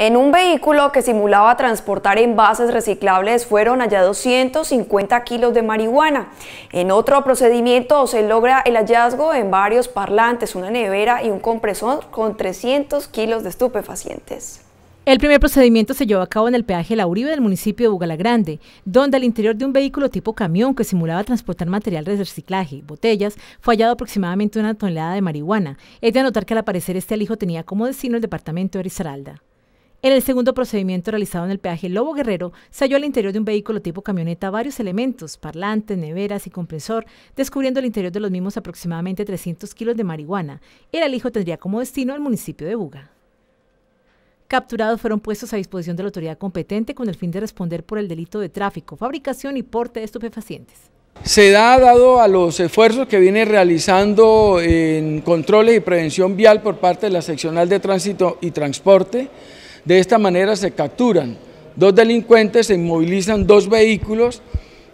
En un vehículo que simulaba transportar envases reciclables fueron hallados 150 kilos de marihuana. En otro procedimiento se logra el hallazgo en varios parlantes, una nevera y un compresor con 300 kilos de estupefacientes. El primer procedimiento se llevó a cabo en el peaje La Uribe del municipio de Bugalagrande, donde al interior de un vehículo tipo camión que simulaba transportar material de reciclaje, botellas, fue hallado aproximadamente una tonelada de marihuana. Es de anotar que al aparecer este alijo tenía como destino el departamento de Risaralda. En el segundo procedimiento realizado en el peaje Lobo Guerrero, se halló al interior de un vehículo tipo camioneta varios elementos, parlantes, neveras y compresor, descubriendo el interior de los mismos aproximadamente 300 kilos de marihuana. El alijo tendría como destino el municipio de Buga. Capturados fueron puestos a disposición de la autoridad competente con el fin de responder por el delito de tráfico, fabricación y porte de estupefacientes. Se da dado a los esfuerzos que viene realizando en controles y prevención vial por parte de la seccional de tránsito y transporte, de esta manera se capturan dos delincuentes, se inmovilizan dos vehículos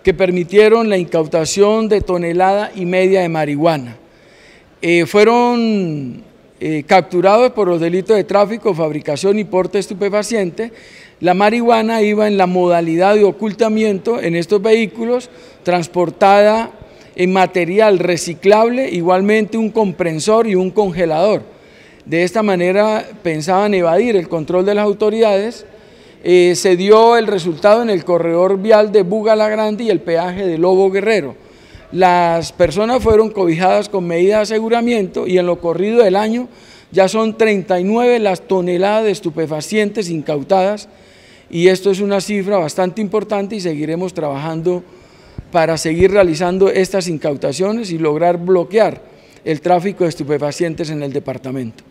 que permitieron la incautación de tonelada y media de marihuana. Eh, fueron eh, capturados por los delitos de tráfico, fabricación y porte estupefaciente. La marihuana iba en la modalidad de ocultamiento en estos vehículos, transportada en material reciclable, igualmente un comprensor y un congelador. De esta manera pensaban evadir el control de las autoridades. Eh, se dio el resultado en el corredor vial de Buga la Grande y el peaje de Lobo Guerrero. Las personas fueron cobijadas con medidas de aseguramiento y en lo corrido del año ya son 39 las toneladas de estupefacientes incautadas y esto es una cifra bastante importante y seguiremos trabajando para seguir realizando estas incautaciones y lograr bloquear el tráfico de estupefacientes en el departamento.